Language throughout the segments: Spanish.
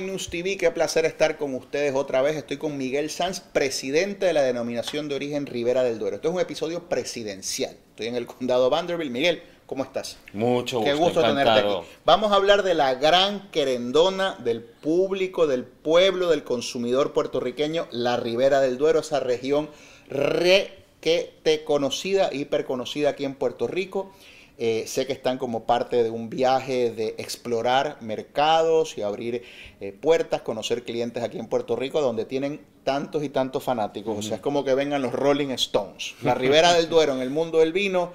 News TV. Qué placer estar con ustedes otra vez. Estoy con Miguel Sanz, presidente de la denominación de origen Rivera del Duero. Esto es un episodio presidencial. Estoy en el condado Vanderbilt. Miguel, ¿cómo estás? Mucho gusto. Qué gusto tenerte aquí. Vamos a hablar de la gran querendona del público, del pueblo, del consumidor puertorriqueño, la Ribera del Duero, esa región re que te conocida, conocida aquí en Puerto Rico eh, sé que están como parte de un viaje de explorar mercados y abrir eh, puertas, conocer clientes aquí en Puerto Rico, donde tienen tantos y tantos fanáticos. O sea, es como que vengan los Rolling Stones. La Ribera del Duero en el mundo del vino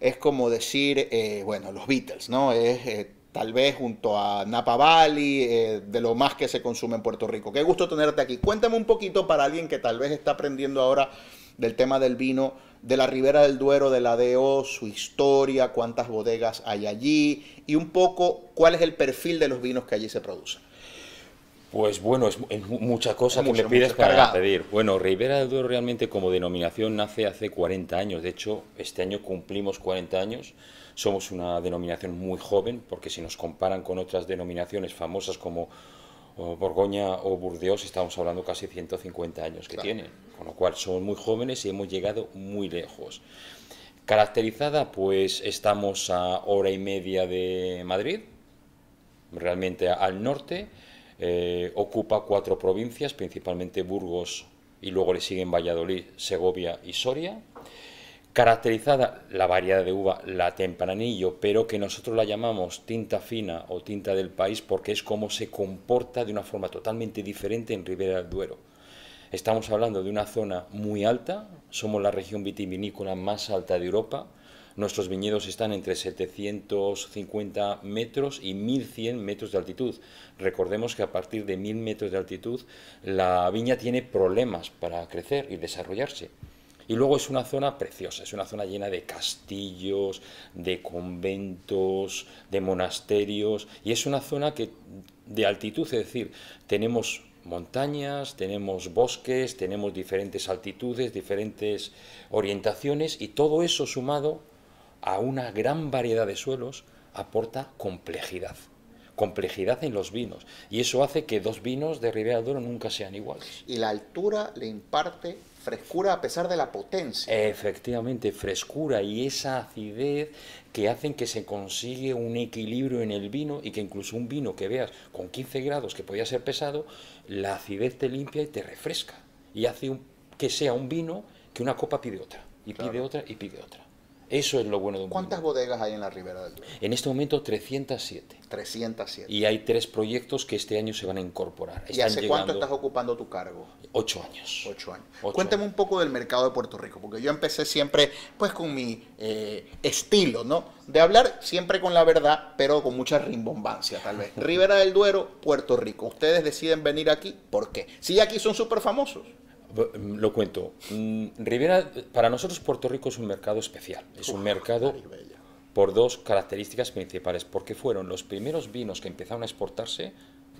es como decir, eh, bueno, los Beatles, ¿no? Es tal vez junto a Napa Valley, de lo más que se consume en Puerto Rico. Qué gusto tenerte aquí. Cuéntame un poquito para alguien que tal vez está aprendiendo ahora del tema del vino, de la Ribera del Duero, de la DO, su historia, cuántas bodegas hay allí y un poco cuál es el perfil de los vinos que allí se producen. Pues bueno, es, mucha cosa que le pides para pedir. Bueno, Ribera del Duero realmente como denominación nace hace 40 años. De hecho, este año cumplimos 40 años. Somos una denominación muy joven, porque si nos comparan con otras denominaciones famosas como Borgoña o Burdeos, estamos hablando casi 150 años que tiene, con lo cual somos muy jóvenes y hemos llegado muy lejos. Caracterizada, pues estamos a hora y media de Madrid, realmente al norte, eh, ocupa cuatro provincias, principalmente Burgos y luego le siguen Valladolid, Segovia y Soria caracterizada la variedad de uva, la tempranillo, pero que nosotros la llamamos tinta fina o tinta del país porque es como se comporta de una forma totalmente diferente en Ribera del Duero. Estamos hablando de una zona muy alta, somos la región vitivinícola más alta de Europa, nuestros viñedos están entre 750 metros y 1100 metros de altitud. Recordemos que a partir de 1000 metros de altitud la viña tiene problemas para crecer y desarrollarse. Y luego es una zona preciosa, es una zona llena de castillos, de conventos, de monasterios, y es una zona que de altitud, es decir, tenemos montañas, tenemos bosques, tenemos diferentes altitudes, diferentes orientaciones, y todo eso sumado a una gran variedad de suelos aporta complejidad complejidad en los vinos. Y eso hace que dos vinos de Ribera del nunca sean iguales. ¿Y la altura le imparte frescura a pesar de la potencia. Efectivamente, frescura y esa acidez que hacen que se consigue un equilibrio en el vino y que incluso un vino que veas con 15 grados que podía ser pesado, la acidez te limpia y te refresca y hace que sea un vino que una copa pide otra y pide otra y pide otra. Eso es lo bueno de un ¿Cuántas bodegas hay en la Ribera del Duero? En este momento 307. 307. Y hay tres proyectos que este año se van a incorporar. ¿Y hace cuánto estás ocupando tu cargo? Ocho años. Ocho años. Cuéntame un poco del mercado de Puerto Rico, porque yo empecé siempre pues con mi eh, estilo, ¿no? De hablar siempre con la verdad, pero con mucha rimbombancia tal vez. Ribera del Duero, Puerto Rico. Ustedes deciden venir aquí, ¿por qué? Si aquí son súper famosos. Mm, lo cuento. Mm, Rivera, para nosotros Puerto Rico es un mercado especial. Es un mercado por dos características principales. Porque fueron los primeros vinos que empezaron a exportarse,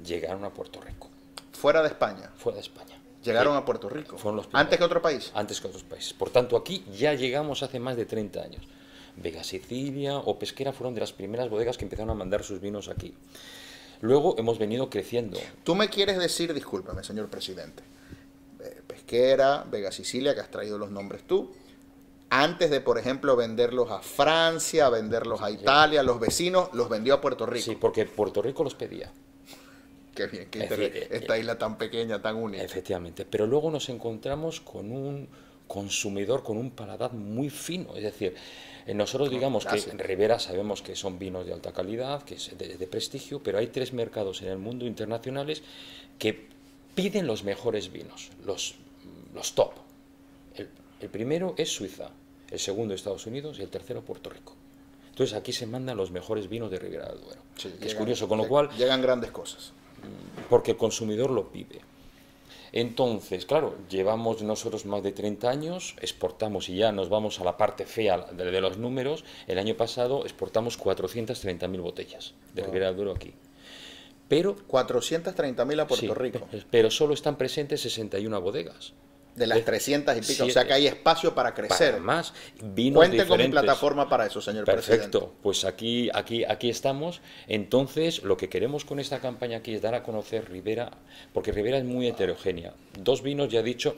llegaron a Puerto Rico. Fuera de España. Fuera de España. Llegaron eh, a Puerto Rico. Fueron los Antes que otro país. Antes que otros países. Por tanto, aquí ya llegamos hace más de 30 años. Vega Sicilia o Pesquera fueron de las primeras bodegas que empezaron a mandar sus vinos aquí. Luego hemos venido creciendo. Tú me quieres decir, discúlpame, señor presidente, era Vega Sicilia, que has traído los nombres tú, antes de, por ejemplo, venderlos a Francia, venderlos a Italia, los vecinos, los vendió a Puerto Rico. Sí, porque Puerto Rico los pedía. Qué bien, qué interesante. Eh, esta isla tan pequeña, tan única. Efectivamente, pero luego nos encontramos con un consumidor con un paladar muy fino, es decir, eh, nosotros digamos que en Rivera sabemos que son vinos de alta calidad, que es de, de prestigio, pero hay tres mercados en el mundo internacionales que piden los mejores vinos, los los top. El, primero es Suiza, el segundo Estados Unidos y el tercero Puerto Rico. Entonces aquí se mandan los mejores vinos de Ribera del Duero. es curioso, con lo cual... Llegan grandes cosas. Porque el consumidor lo pide. Entonces, claro, llevamos nosotros más de 30 años, exportamos y ya nos vamos a la parte fea de, los números. El año pasado exportamos 430.000 botellas de Ribera del Duero aquí pero... 430.000 a Puerto Rico. Pero solo están presentes 61 bodegas. De las 300 y pico, o sea que hay espacio para crecer. más, vinos Cuente con mi plataforma para eso, señor presidente. Perfecto, pues aquí, aquí, aquí estamos. Entonces, lo que queremos con esta campaña aquí es dar a conocer Rivera, porque Rivera es muy heterogénea. Dos vinos, ya he dicho,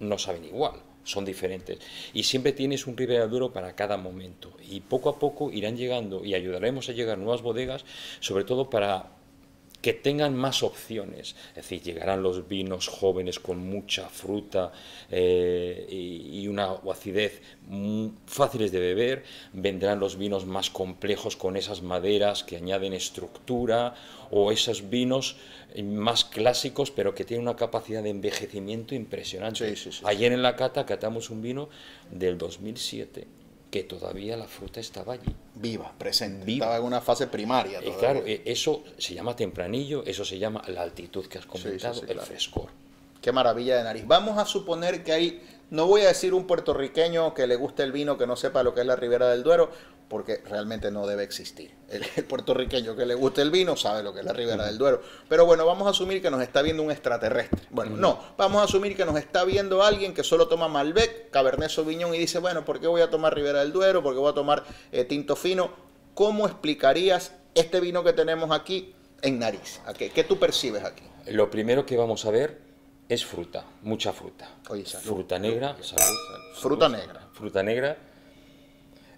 no saben igual son diferentes. Y siempre tienes un Rivera Duro para cada momento. Y poco a poco irán llegando y ayudaremos a llegar nuevas bodegas, sobre todo para que tengan más opciones. Es decir, llegarán los vinos jóvenes con mucha fruta eh, y, una acidez fáciles de beber, vendrán los vinos más complejos con esas maderas que añaden estructura o esos vinos más clásicos pero que tienen una capacidad de envejecimiento impresionante. Ayer en la cata catamos un vino del 2007 que todavía la fruta estaba allí. Viva, presente. Estaba en una fase primaria. Y eh, claro, eh, eso se llama tempranillo, eso se llama la altitud que has comentado, el frescor. Qué maravilla de nariz. Vamos a suponer que hay no voy a decir un puertorriqueño que le guste el vino que no sepa lo que es la Ribera del Duero, porque realmente no debe existir. El, puertorriqueño que le guste el vino sabe lo que es la Ribera del Duero. Pero bueno, vamos a asumir que nos está viendo un extraterrestre. Bueno, no, mm. vamos a asumir que nos está viendo alguien que solo toma Malbec, Cabernet Sauvignon y dice, bueno, ¿por qué voy a tomar Ribera del Duero? ¿Por qué voy a tomar eh, tinto fino? ¿Cómo explicarías este vino que tenemos aquí en nariz? ¿Qué tú percibes aquí? Lo primero que vamos a ver es fruta, mucha fruta. fruta negra, fruta negra. Fruta negra.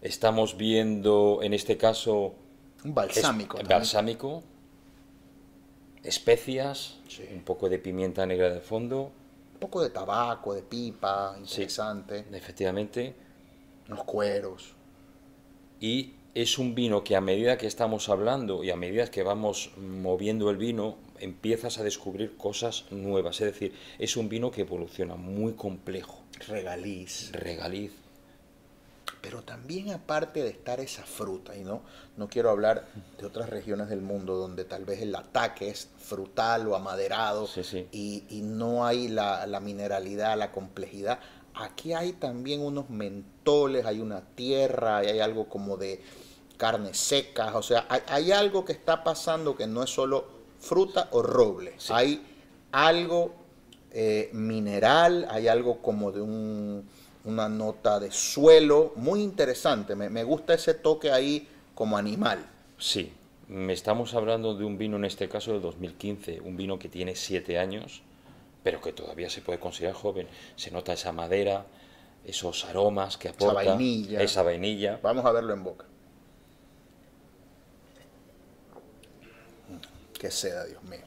Estamos viendo, en este caso, un balsámico. balsámico. Especias, un poco de pimienta negra de fondo. Un poco de tabaco, de pipa, interesante. efectivamente. Los cueros. Y es un vino que a medida que estamos hablando y a medida que vamos moviendo el vino, empiezas a descubrir cosas nuevas. Es decir, es un vino que evoluciona, muy complejo. Regaliz. Regaliz. Pero también aparte de estar esa fruta, y no, no quiero hablar de otras regiones del mundo donde tal vez el ataque es frutal o amaderado Y, no hay la, la mineralidad, la complejidad, Aquí hay también unos mentoles, hay una tierra, hay algo como de carne seca, o sea, hay, algo que está pasando que no es solo fruta o roble, hay algo eh, mineral, hay algo como de una nota de suelo, muy interesante, me, gusta ese toque ahí como animal. Sí, me estamos hablando de un vino en este caso de 2015, un vino que tiene 7 años, pero que todavía se puede considerar joven. Se nota esa madera, esos aromas que aporta. Esa vainilla. Esa vainilla. Vamos a verlo en boca. Mm, Qué seda, Dios mío.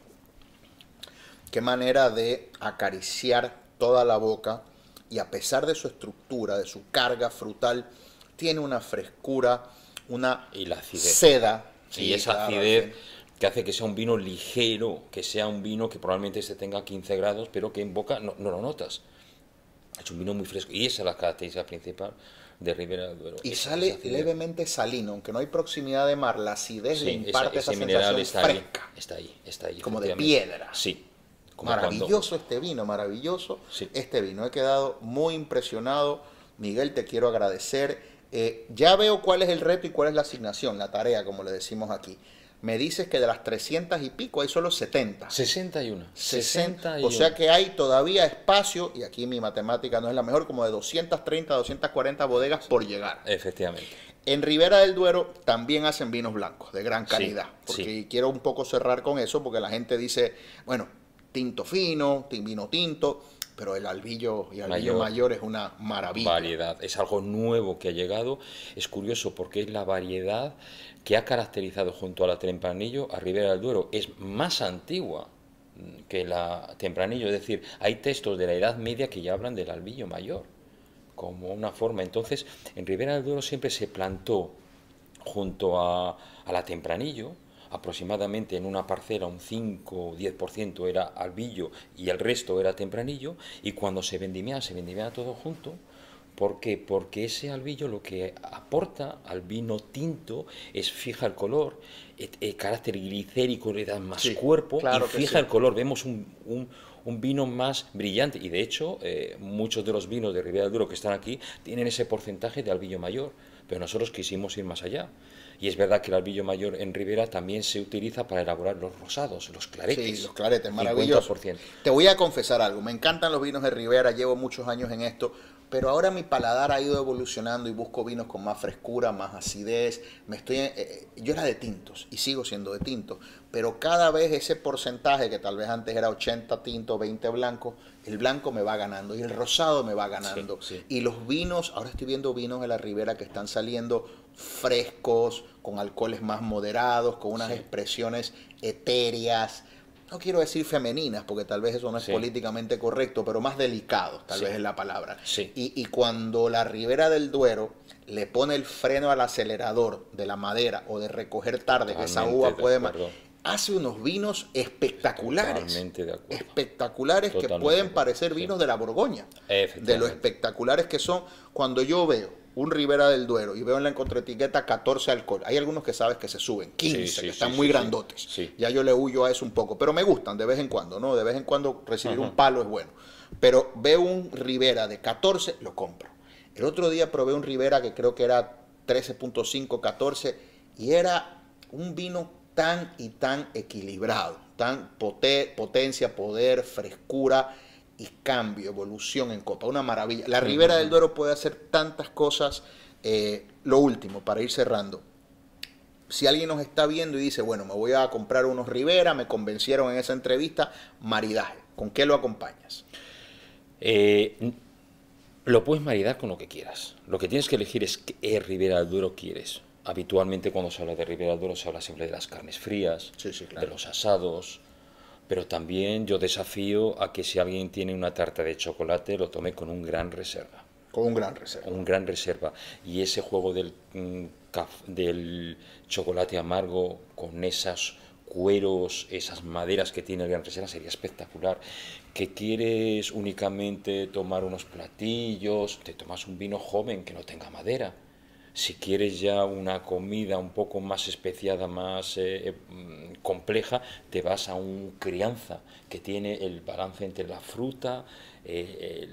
Qué manera de acariciar toda la boca y a pesar de su estructura, de su carga frutal, tiene una frescura, una y la acidez. seda. y esa acidez que hace que sea un vino ligero, que sea un vino que probablemente se este tenga 15 grados, pero que en boca no, lo notas. Es un vino muy fresco y esa es la característica principal de Ribera del Duero. Y sale levemente salino, aunque no hay proximidad de mar, la acidez le imparte esa, sensación está fresca. Ahí, está ahí, está ahí. Como de piedra. Sí. Como maravilloso este vino, maravilloso este vino. He quedado muy impresionado. Miguel, te quiero agradecer. Eh, ya veo cuál es el reto y cuál es la asignación, la tarea, como le decimos aquí me dices que de las 300 y pico hay solo 70. 61. 60, o sea que hay todavía espacio, y aquí mi matemática no es la mejor, como de 230 240 bodegas por llegar. Efectivamente. En Ribera del Duero también hacen vinos blancos de gran calidad, porque quiero un poco cerrar con eso, porque la gente dice, bueno, tinto fino, vino tinto pero el albillo y albillo mayor, es una maravilla. Variedad, es algo nuevo que ha llegado. Es curioso porque es la variedad que ha caracterizado junto a la Tempranillo a Ribera del Duero. Es más antigua que la Tempranillo, es decir, hay textos de la Edad Media que ya hablan del albillo mayor como una forma. Entonces, en Ribera del Duero siempre se plantó junto a, a la Tempranillo, aproximadamente en una parcela un 5 o 10% era albillo y el resto era tempranillo, y cuando se vendimiaba, se vendimiaba todo junto. ¿Por qué? Porque ese albillo lo que aporta al vino tinto es fija el color, el, carácter glicérico le da más cuerpo y fija el color. Vemos un, vino más brillante y de hecho eh, muchos de los vinos de Ribera del Duro que están aquí tienen ese porcentaje de albillo mayor pero nosotros quisimos ir más allá. Y es verdad que el albillo mayor en Ribera también se utiliza para elaborar los rosados, los claretes. Sí, los claretes, maravilloso. Te voy a confesar algo, me encantan los vinos de Ribera, llevo muchos años en esto, pero ahora mi paladar ha ido evolucionando y busco vinos con más frescura, más acidez. Me estoy, eh, eh, yo era de tintos y sigo siendo de tintos, pero cada vez ese porcentaje que tal vez antes era 80 tintos, 20 blancos, el blanco me va ganando y el rosado me va ganando. Y los vinos, ahora estoy viendo vinos en la ribera que están saliendo frescos, con alcoholes más moderados, con unas expresiones etéreas. No quiero decir femeninas, porque tal vez eso no es políticamente correcto, pero más delicados, tal vez es la palabra. Y, y cuando la ribera del Duero le pone el freno al acelerador de la madera o de recoger tarde, esa uva puede hace unos vinos espectaculares. de acuerdo. Espectaculares que pueden parecer vinos de la Borgoña. De lo espectaculares que son. Cuando yo veo un Ribera del Duero y veo en la contraetiqueta 14 alcohol, hay algunos que sabes que se suben, 15, que están muy grandotes. Ya yo le huyo a eso un poco, pero me gustan de vez en cuando, ¿no? De vez en cuando recibir un palo es bueno. Pero veo un Ribera de 14, lo compro. El otro día probé un Ribera que creo que era 13.5, 14, y era un vino tan y tan equilibrado, tan potencia, poder, frescura y cambio, evolución en Copa. Una maravilla. La Ribera del Duero puede hacer tantas cosas. Eh, lo último, para ir cerrando. Si alguien nos está viendo y dice, bueno, me voy a comprar unos Ribera, me convencieron en esa entrevista, maridaje. ¿Con qué lo acompañas? Eh, lo puedes maridar con lo que quieras. Lo que tienes que elegir es qué Ribera del Duero quieres habitualmente cuando se habla de Ribera Duero se habla siempre de las carnes frías, de los asados, pero también yo desafío a que si alguien tiene una tarta de chocolate lo tome con un gran reserva. Con un gran reserva. un gran reserva. Y ese juego del, mm, del chocolate amargo con esas cueros, esas maderas que tiene el Gran Reserva sería espectacular. Que quieres únicamente tomar unos platillos, te tomas un vino joven que no tenga madera si quieres ya una comida un poco más especiada, más eh, eh, mm, compleja, te vas a un crianza que tiene el balance entre la fruta, eh,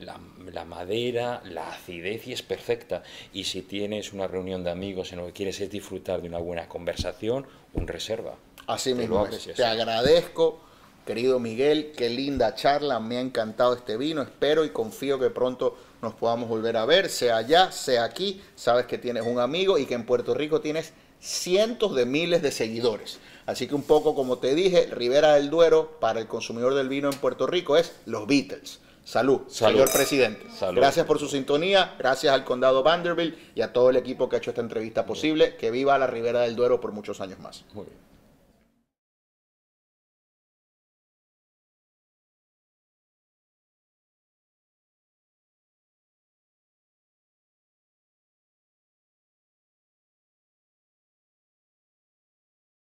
la, madera, la acidez y es perfecta. Y si tienes una reunión de amigos en lo que quieres es disfrutar de una buena conversación, un reserva. Así mismo, te agradezco. Querido Miguel, qué linda charla, me ha encantado este vino, espero y confío que pronto nos podamos volver a ver, sea allá, sea aquí, sabes que tienes un amigo y que en Puerto Rico tienes cientos de miles de seguidores. Así que un poco como te dije, Rivera del Duero para el consumidor del vino en Puerto Rico es los Beatles. Salud, señor presidente. Gracias por su sintonía, gracias al condado Vanderbilt y a todo el equipo que ha hecho esta entrevista posible. Que viva la Ribera del Duero por muchos años más. Muy bien.